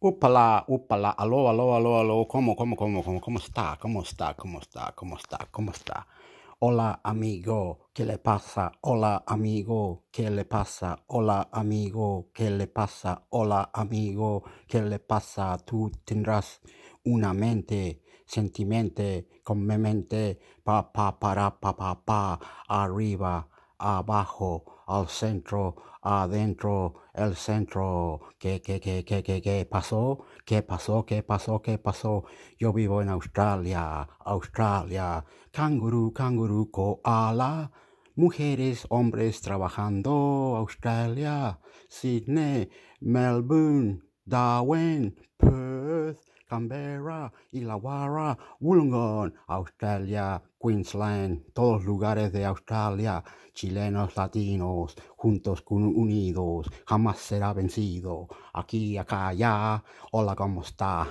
Upala, upala, aló, aló, aló, aló, ¿cómo, cómo, cómo, cómo, cómo está? ¿Cómo está? ¿Cómo está? ¿Cómo está? ¿Cómo está? Hola, amigo, ¿qué le pasa? Hola, amigo, ¿qué le pasa? Hola, amigo, ¿qué le pasa? Hola, amigo, ¿qué le pasa? Tú tendrás una mente, sentimiento, con mente, pa, pa, para, pa, pa, pa, arriba, abajo al centro, adentro, el centro. que qué, qué, qué, qué, qué pasó? ¿Qué pasó? ¿Qué pasó? ¿Qué pasó? Yo vivo en Australia, Australia. Canguru, canguru, koala. Mujeres, hombres trabajando, Australia, Sydney, Melbourne, Darwin, Canberra, Illawarra, Wollongong, Australia, Queensland, todos lugares de Australia, chilenos, latinos, juntos, unidos, jamás será vencido, aquí, acá, allá, hola, ¿cómo está?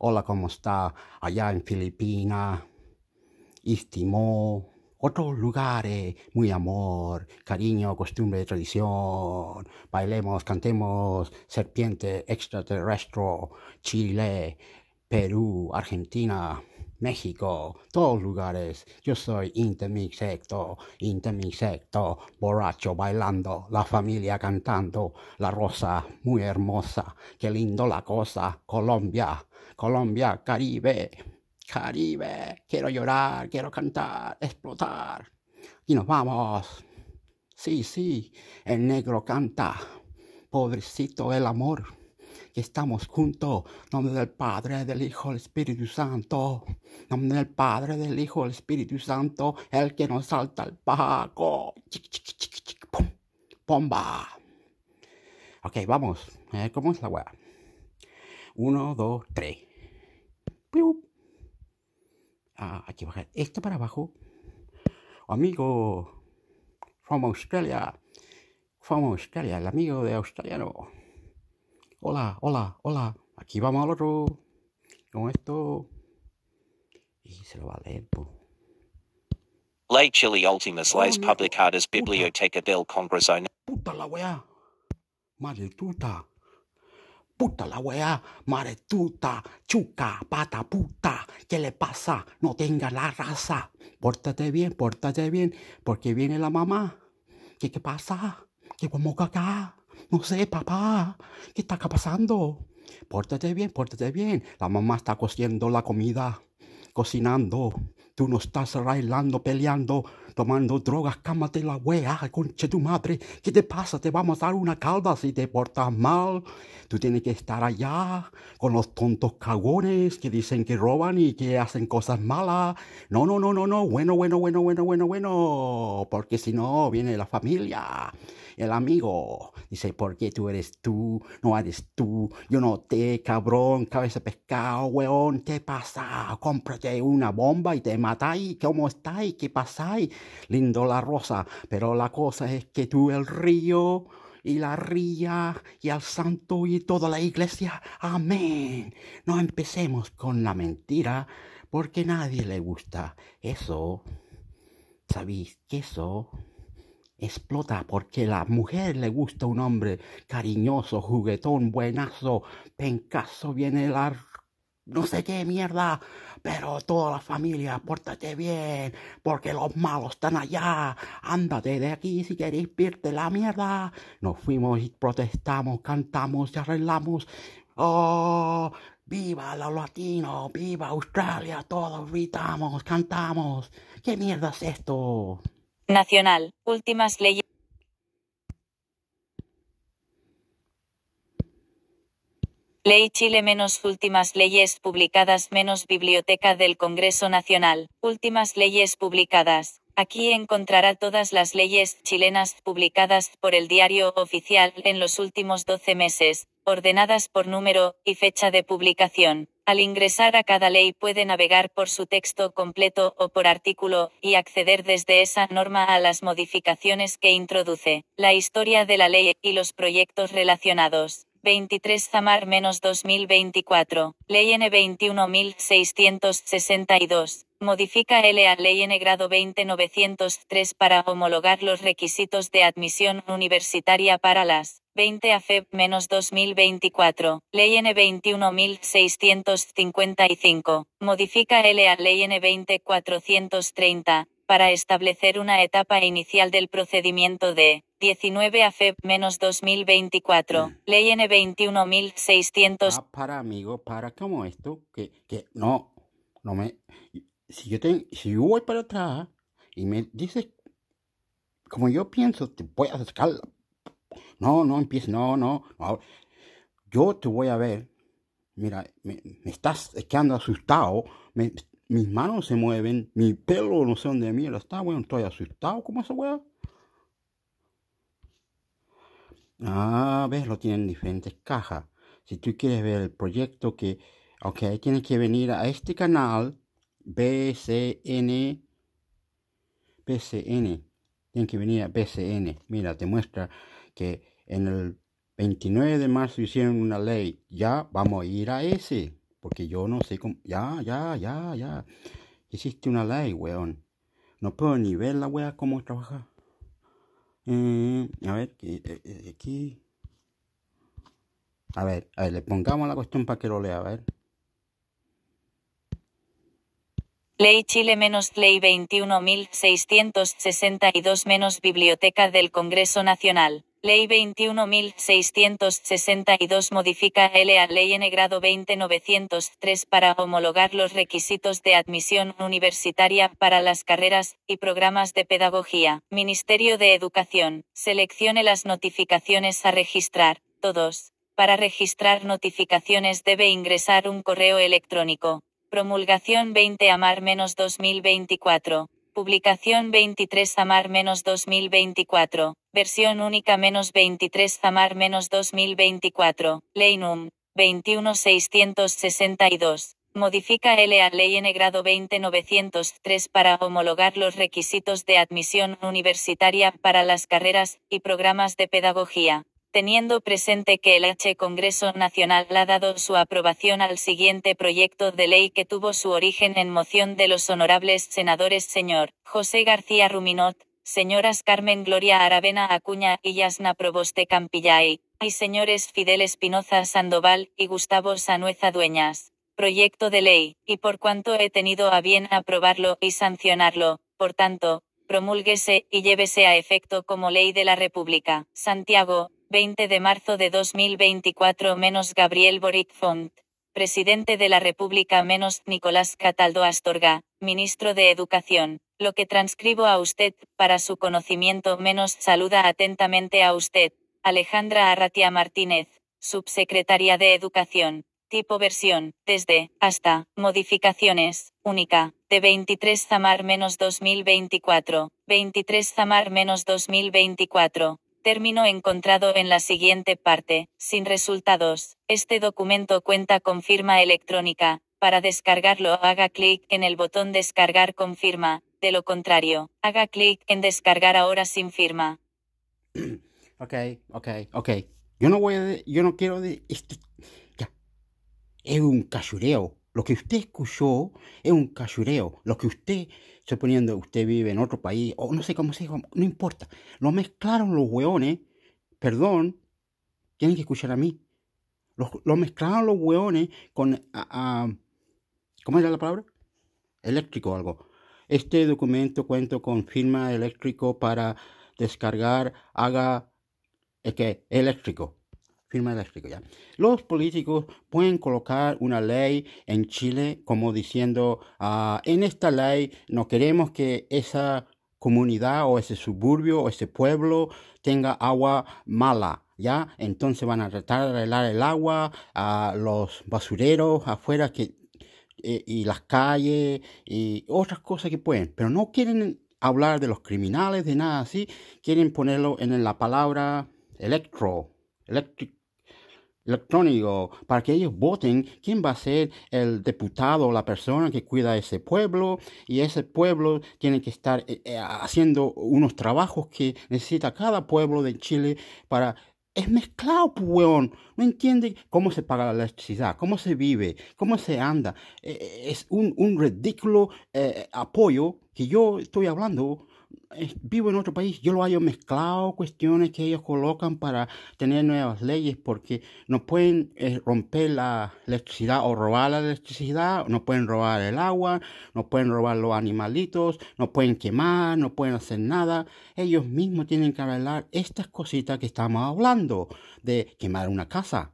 Hola, ¿cómo está? Allá en Filipina, Istimo otros lugares, eh, muy amor, cariño, costumbre, tradición, bailemos, cantemos, serpiente, extraterrestre, Chile, Perú, Argentina, México, todos lugares. Yo soy intermixecto, intermixecto, borracho bailando, la familia cantando, la rosa muy hermosa, qué lindo la cosa, Colombia, Colombia, Caribe. Caribe, quiero llorar, quiero cantar, explotar. Y nos vamos. Sí, sí, el negro canta. Pobrecito el amor. Que estamos juntos. Nombre del Padre, del Hijo, del Espíritu Santo. Nombre del Padre, del Hijo, del Espíritu Santo. El que nos salta el paco. Pomba. Ok, vamos. Eh, ¿Cómo es la weá? Uno, dos, tres. Ah, hay que bajar esto para abajo. Amigo from Australia, from Australia, el amigo de australiano. Hola, hola, hola. Aquí vamos al otro. Con esto. Y se lo va a leer, po. Chile Biblioteca del Congreso. Puta la weá. puta puta la mare maretuta, chuca, pata puta, ¿qué le pasa? No tenga la raza. Pórtate bien, pórtate bien, porque viene la mamá. ¿Qué, qué pasa? ¿Qué como acá? No sé, papá, ¿qué está acá pasando? Pórtate bien, pórtate bien. La mamá está cociendo la comida, cocinando. Tú no estás railando, peleando tomando drogas, cámate la wea, conche tu madre, ¿qué te pasa? Te vamos a dar una calva si te portas mal. Tú tienes que estar allá con los tontos cagones que dicen que roban y que hacen cosas malas. No, no, no, no, no, bueno, bueno, bueno, bueno, bueno, bueno, porque si no viene la familia, el amigo. Dice, por qué tú eres tú, no eres tú, yo no te, cabrón, cabeza pescado, weón, ¿qué pasa? Cómprate una bomba y te matáis, ¿cómo estáis? ¿Qué pasáis? lindo la rosa, pero la cosa es que tú el río y la ría y al santo y toda la iglesia. Amén. No empecemos con la mentira porque nadie le gusta eso. ¿Sabéis que eso? explota porque la mujer le gusta un hombre cariñoso, juguetón, buenazo, pencaso viene la no sé qué mierda, pero toda la familia, pórtate bien, porque los malos están allá, ándate de aquí si queréis irte la mierda. Nos fuimos y protestamos, cantamos y arreglamos. ¡Oh! ¡Viva los latinos! ¡Viva Australia! Todos gritamos, cantamos. ¿Qué mierda es esto? Nacional, últimas leyes. Ley Chile menos últimas leyes publicadas menos Biblioteca del Congreso Nacional, últimas leyes publicadas. Aquí encontrará todas las leyes chilenas publicadas por el diario oficial en los últimos 12 meses, ordenadas por número y fecha de publicación. Al ingresar a cada ley puede navegar por su texto completo o por artículo, y acceder desde esa norma a las modificaciones que introduce, la historia de la ley y los proyectos relacionados. 23 Zamar 2024, Ley N 21662, modifica L a Ley N grado 20903 para homologar los requisitos de admisión universitaria para las 20 AFEB menos 2024, Ley N 21655, modifica L a Ley N 20430, para establecer una etapa inicial del procedimiento de 19 a FEB-2024, mm. ley N21600. Ah, para amigo, para como esto, que, no, no me... Si yo, te, si voy para atrás y me dices, como yo pienso, te voy a sacar... No, no empieces, no, no, Yo te voy a ver. Mira, me, estás quedando asustado. Me, mis manos se mueven, mi pelo no sé dónde lo está, weón, estoy asustado como esa weón. Ah, ves, lo tienen en diferentes cajas. Si tú quieres ver el proyecto que, ok, tienes que venir a este canal, BCN, BCN, tienes que venir a BCN. Mira, te muestra que en el 29 de marzo hicieron una ley, ya vamos a ir a ese porque yo no sé cómo. Ya, ya, ya, ya. Existe una ley, weón. No puedo ni ver la wea cómo trabaja. Eh, a ver, eh, eh, aquí. A ver, a ver, le pongamos la cuestión para que lo lea, a ver. Ley Chile menos Ley 21.662 menos Biblioteca del Congreso Nacional. Ley 21.662 modifica L.A. a Ley N grado 20.903 para homologar los requisitos de admisión universitaria para las carreras y programas de pedagogía. Ministerio de Educación. Seleccione las notificaciones a registrar. Todos. Para registrar notificaciones debe ingresar un correo electrónico. Promulgación 20 AMAR 2024. Publicación 23 AMAR menos 2024. Versión única menos 23 Zamar menos 2024. Ley NUM 21662. Modifica la Ley N grado 20903 para homologar los requisitos de admisión universitaria para las carreras y programas de pedagogía teniendo presente que el H Congreso Nacional ha dado su aprobación al siguiente proyecto de ley que tuvo su origen en moción de los honorables senadores señor José García Ruminot, señoras Carmen Gloria Aravena Acuña y Yasna Proboste Campillay, y señores Fidel Espinoza Sandoval y Gustavo Sanueza Dueñas. Proyecto de ley, y por cuanto he tenido a bien aprobarlo y sancionarlo, por tanto, promulguese y llévese a efecto como ley de la República. Santiago, 20 de marzo de 2024 menos Gabriel Boric Font, presidente de la República menos Nicolás Cataldo Astorga, ministro de Educación lo que transcribo a usted, para su conocimiento menos saluda atentamente a usted, Alejandra Arratia Martínez, subsecretaria de Educación, tipo versión, desde, hasta, modificaciones, única, de 23 Zamar menos 2024, 23 Zamar menos 2024. Término encontrado en la siguiente parte, sin resultados. Este documento cuenta con firma electrónica, para descargarlo haga clic en el botón descargar con firma, de lo contrario, haga clic en descargar ahora sin firma. Ok, ok, ok. Yo no voy a... yo no quiero... De, esto, ya. Es un cachureo, Lo que usted escuchó es un cachureo, Lo que usted, suponiendo usted vive en otro país, o no sé cómo se llama, no importa. Lo mezclaron los hueones, perdón, tienen que escuchar a mí. Lo, mezclaron los hueones con, ¿cómo era la palabra? Eléctrico o algo. Este documento cuenta con firma eléctrico para descargar haga eh, que eléctrico. Firma eléctrico, ya. Los políticos pueden colocar una ley en Chile como diciendo, ah, en esta ley no queremos que esa comunidad o ese suburbio o ese pueblo tenga agua mala. ¿Ya? Entonces van a tratar de arreglar el agua, a los basureros afuera que eh, y las calles y otras cosas que pueden, pero no quieren hablar de los criminales, de nada así, quieren ponerlo en la palabra electro, electric, electrónico, para que ellos voten quién va a ser el diputado o la persona que cuida ese pueblo, y ese pueblo tiene que estar eh, eh, haciendo unos trabajos que necesita cada pueblo de Chile para es mezclado, pues, No entiende cómo se paga la electricidad, cómo se vive, cómo se anda. Eh, eh, es un, ridículo eh, apoyo que yo estoy hablando vivo en otro país, yo lo hayo mezclado cuestiones que ellos colocan para tener nuevas leyes porque no pueden eh, romper la electricidad o robar la electricidad, no pueden robar el agua, no pueden robar los animalitos, no pueden quemar, no pueden hacer nada. Ellos mismos tienen que arreglar estas cositas que estamos hablando de quemar una casa,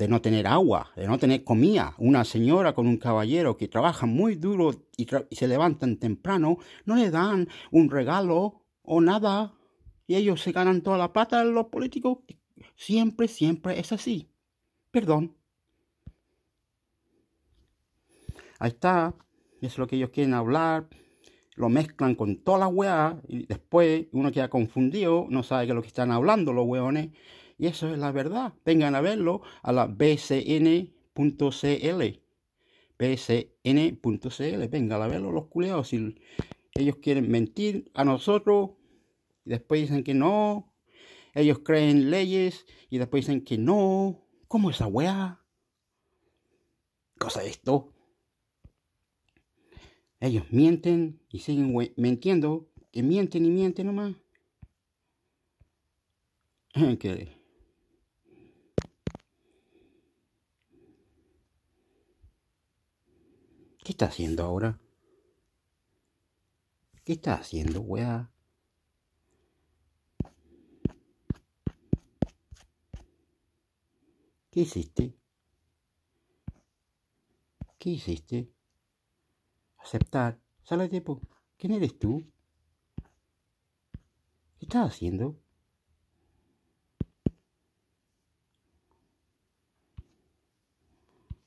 de no tener agua, de no tener comida. Una señora con un caballero que trabaja muy duro y, se levantan temprano, no le dan un regalo o nada. Y ellos se ganan toda la pata los políticos. Siempre, siempre es así. Perdón. Ahí está. Es lo que ellos quieren hablar. Lo mezclan con toda la weá. Y después uno queda confundido. No sabe qué es lo que están hablando los weones. Y eso es la verdad. Vengan a verlo a la bcn.cl. bcn.cl. Vengan a verlo los culeados. Si ellos quieren mentir a nosotros, y después dicen que no. Ellos creen leyes y después dicen que no. ¿Cómo esa weá? Cosa de esto. Ellos mienten y siguen mintiendo. Que mienten y mienten nomás. ¿Qué está haciendo ahora? ¿Qué está haciendo, weá? ¿Qué hiciste? ¿Qué hiciste? Aceptar. Sale po. ¿Quién eres tú? ¿Qué estás haciendo?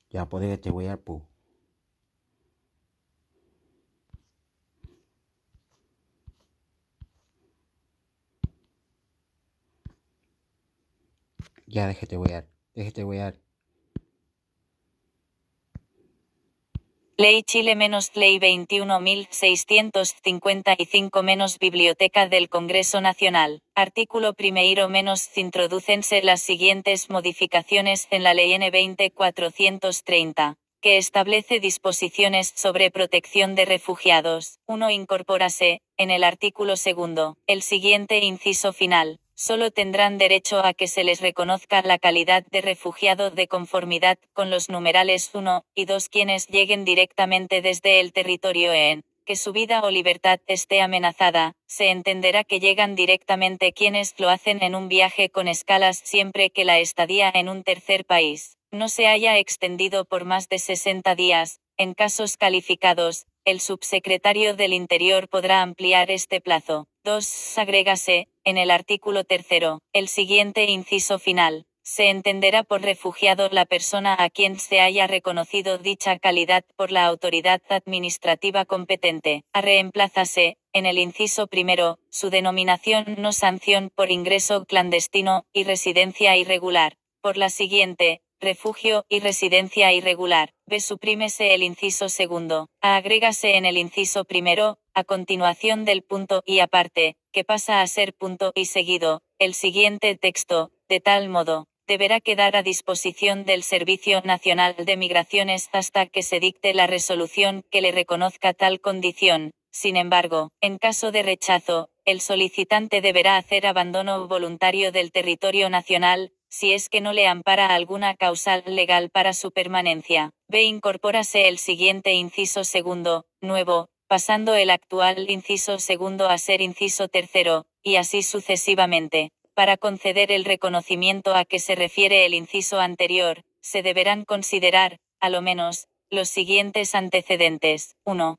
Ya podés te voy weá, po. Ya, déjate voyar, déjate voyar. Ley Chile menos Ley 21.655 menos Biblioteca del Congreso Nacional. Artículo primero menos introducense las siguientes modificaciones en la Ley N20430 que establece disposiciones sobre protección de refugiados. Uno Incorpórase, en el artículo segundo, el siguiente inciso final, solo tendrán derecho a que se les reconozca la calidad de refugiado de conformidad con los numerales 1 y 2 quienes lleguen directamente desde el territorio en que su vida o libertad esté amenazada, se entenderá que llegan directamente quienes lo hacen en un viaje con escalas siempre que la estadía en un tercer país no se haya extendido por más de 60 días, en casos calificados, el subsecretario del Interior podrá ampliar este plazo. 2. Agrégase, en el artículo tercero, el siguiente inciso final, se entenderá por refugiado la persona a quien se haya reconocido dicha calidad por la autoridad administrativa competente. A reemplázase, en el inciso primero, su denominación no sanción por ingreso clandestino y residencia irregular, por la siguiente, refugio y residencia irregular. B. Suprímese el inciso segundo. A agrégase en el inciso primero, a continuación del punto y aparte, que pasa a ser punto y seguido, el siguiente texto, de tal modo, deberá quedar a disposición del Servicio Nacional de Migraciones hasta que se dicte la resolución que le reconozca tal condición. Sin embargo, en caso de rechazo, el solicitante deberá hacer abandono voluntario del territorio nacional, si es que no le ampara alguna causal legal para su permanencia. B. Incorpórase el siguiente inciso segundo, nuevo, pasando el actual inciso segundo a ser inciso tercero, y así sucesivamente. Para conceder el reconocimiento a que se refiere el inciso anterior, se deberán considerar, a lo menos, los siguientes antecedentes. 1.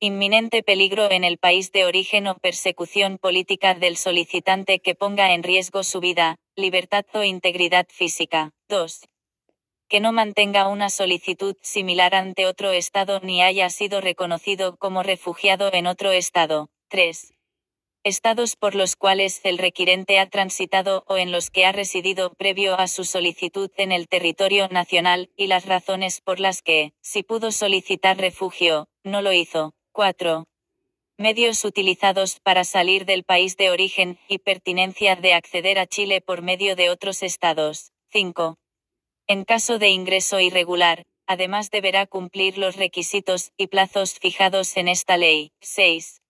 Inminente peligro en el país de origen o persecución política del solicitante que ponga en riesgo su vida, libertad o integridad física. 2 que no mantenga una solicitud similar ante otro Estado ni haya sido reconocido como refugiado en otro Estado. 3. Estados por los cuales el requirente ha transitado o en los que ha residido previo a su solicitud en el territorio nacional, y las razones por las que, si pudo solicitar refugio, no lo hizo. 4 medios utilizados para salir del país de origen y pertinencia de acceder a Chile por medio de otros estados. 5. En caso de ingreso irregular, además deberá cumplir los requisitos y plazos fijados en esta ley. 6.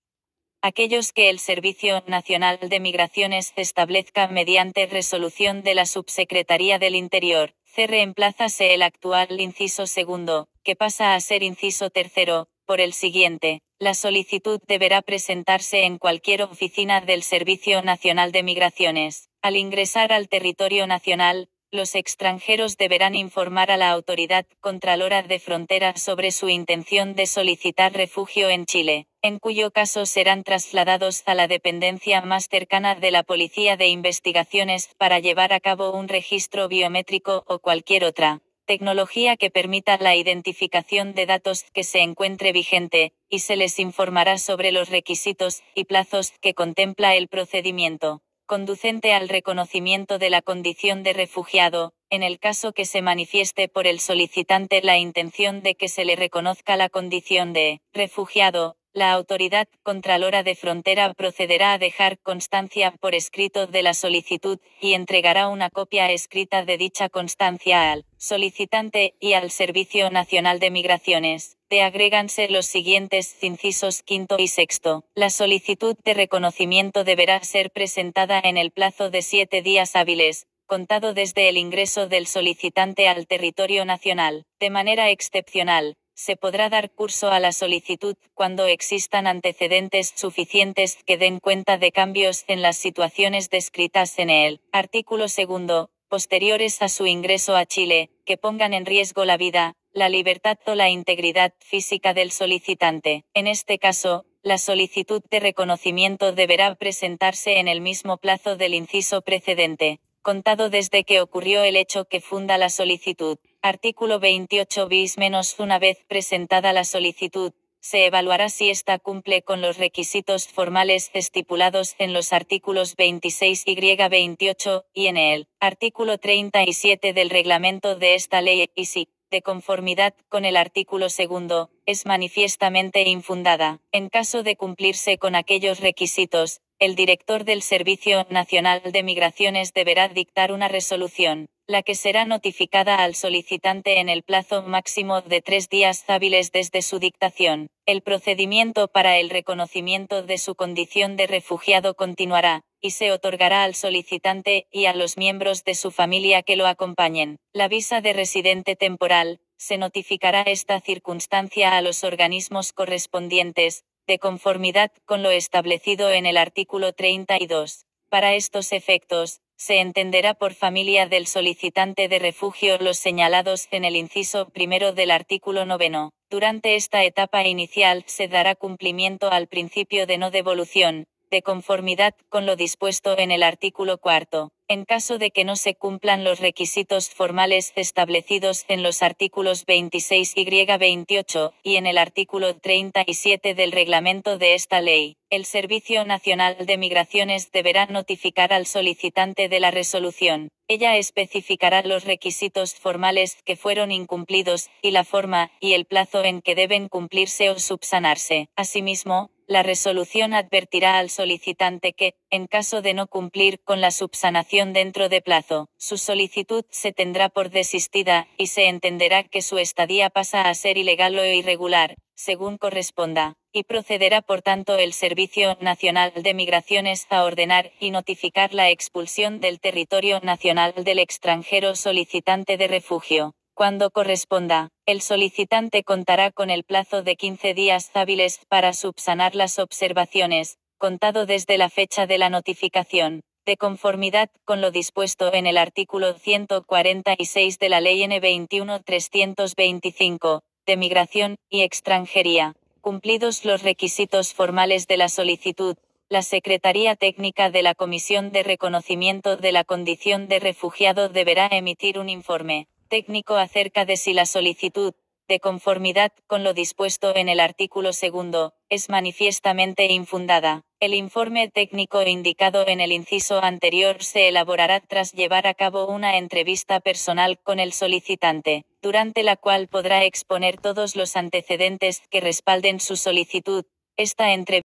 Aquellos que el Servicio Nacional de Migraciones establezca mediante resolución de la Subsecretaría del Interior, se Reemplázase el actual inciso segundo, que pasa a ser inciso tercero, por el siguiente. La solicitud deberá presentarse en cualquier oficina del Servicio Nacional de Migraciones. Al ingresar al territorio nacional, los extranjeros deberán informar a la autoridad contralora de frontera sobre su intención de solicitar refugio en Chile, en cuyo caso serán trasladados a la dependencia más cercana de la Policía de Investigaciones para llevar a cabo un registro biométrico o cualquier otra tecnología que permita la identificación de datos que se encuentre vigente, y se les informará sobre los requisitos y plazos que contempla el procedimiento conducente al reconocimiento de la condición de refugiado, en el caso que se manifieste por el solicitante la intención de que se le reconozca la condición de refugiado, la autoridad contralora de frontera procederá a dejar constancia por escrito de la solicitud y entregará una copia escrita de dicha constancia al solicitante y al Servicio Nacional de Migraciones. De agréganse los siguientes incisos quinto y sexto. La solicitud de reconocimiento deberá ser presentada en el plazo de siete días hábiles, contado desde el ingreso del solicitante al territorio nacional. De manera excepcional, se podrá dar curso a la solicitud cuando existan antecedentes suficientes que den cuenta de cambios en las situaciones descritas en el artículo segundo, posteriores a su ingreso a Chile, que pongan en riesgo la vida, la libertad o la integridad física del solicitante. En este caso, la solicitud de reconocimiento deberá presentarse en el mismo plazo del inciso precedente, contado desde que ocurrió el hecho que funda la solicitud. Artículo 28 bis menos una vez presentada la solicitud, se evaluará si ésta cumple con los requisitos formales estipulados en los artículos 26 y 28, y en el artículo 37 del reglamento de esta ley, y si, de conformidad con el artículo segundo, es manifiestamente infundada. En caso de cumplirse con aquellos requisitos, el director del Servicio Nacional de Migraciones deberá dictar una resolución, la que será notificada al solicitante en el plazo máximo de tres días hábiles desde su dictación. El procedimiento para el reconocimiento de su condición de refugiado continuará, y se otorgará al solicitante y a los miembros de su familia que lo acompañen. La visa de residente temporal, se notificará esta circunstancia a los organismos correspondientes, de conformidad con lo establecido en el artículo 32. Para estos efectos, se entenderá por familia del solicitante de refugio los señalados en el inciso primero del artículo noveno. Durante esta etapa inicial se dará cumplimiento al principio de no devolución, de conformidad con lo dispuesto en el artículo cuarto, en caso de que no se cumplan los requisitos formales establecidos en los artículos 26 y 28, y en el artículo 37 del reglamento de esta ley, el Servicio Nacional de Migraciones deberá notificar al solicitante de la resolución. Ella especificará los requisitos formales que fueron incumplidos, y la forma, y el plazo en que deben cumplirse o subsanarse. Asimismo, la resolución advertirá al solicitante que, en caso de no cumplir con la subsanación dentro de plazo, su solicitud se tendrá por desistida, y se entenderá que su estadía pasa a ser ilegal o irregular, según corresponda, y procederá por tanto el Servicio Nacional de Migraciones a ordenar y notificar la expulsión del territorio nacional del extranjero solicitante de refugio cuando corresponda, el solicitante contará con el plazo de 15 días hábiles para subsanar las observaciones, contado desde la fecha de la notificación, de conformidad con lo dispuesto en el artículo 146 de la Ley N21-325, de Migración y Extranjería. Cumplidos los requisitos formales de la solicitud, la Secretaría Técnica de la Comisión de Reconocimiento de la Condición de Refugiado deberá emitir un informe técnico acerca de si la solicitud, de conformidad con lo dispuesto en el artículo segundo, es manifiestamente infundada. El informe técnico indicado en el inciso anterior se elaborará tras llevar a cabo una entrevista personal con el solicitante, durante la cual podrá exponer todos los antecedentes que respalden su solicitud. Esta entrevista